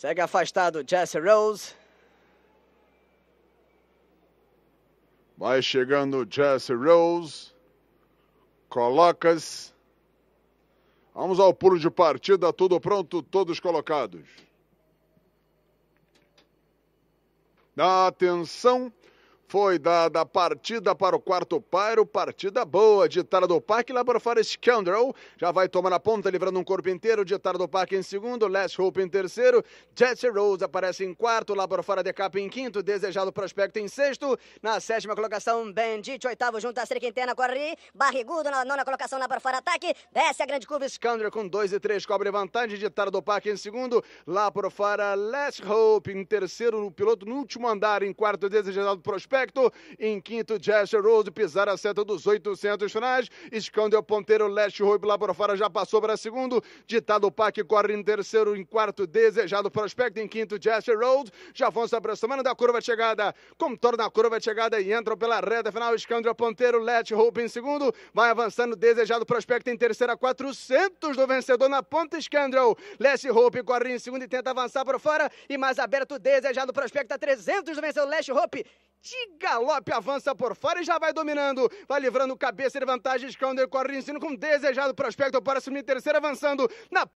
Segue afastado Jesse Rose. Vai chegando Jesse Rose. Colocas. Vamos ao pulo de partida, tudo pronto, todos colocados. Atenção, foi dada a partida para o quarto pairo, partida boa de Tara do Parque, lá para fora Scoundrel, já vai tomar na ponta, livrando um corpo inteiro, de Tara do Parque em segundo, Last Hope em terceiro, Jesse Rose aparece em quarto, lá para fora Decap em quinto, Desejado Prospecto em sexto, na sétima colocação Bandit, oitavo junto a Quintena, Corri, Barrigudo na nona colocação, lá para fora Ataque, desce a grande curva Scoundrel com dois e três cobre vantagem, de Tara do Parque em segundo, lá para fora Last Hope em terceiro, o piloto no último andar, em quarto Desejado Prospecto, prospecto. Em quinto, Jazz Rose pisar a seta dos 800 finais. Scandal ponteiro, Leste lá por fora já passou para segundo. Ditado o Pac corre em terceiro, em quarto, Desejado Prospecto. Em quinto, Jazz Road. Já para a semana da curva de chegada. Contorna a curva de chegada e entram pela reta final. Scandal ponteiro, Leste Rope em segundo. Vai avançando, Desejado Prospecto em terceira, 400 do vencedor na ponta, Scandal. Leste Rope corre em segundo e tenta avançar para fora. E mais aberto, Desejado Prospecto a 300 do vencedor, Leste Rope de galope, avança por fora e já vai dominando. Vai livrando cabeça de vantagem, Scounder corre em cima com desejado prospecto para assumir terceiro, avançando na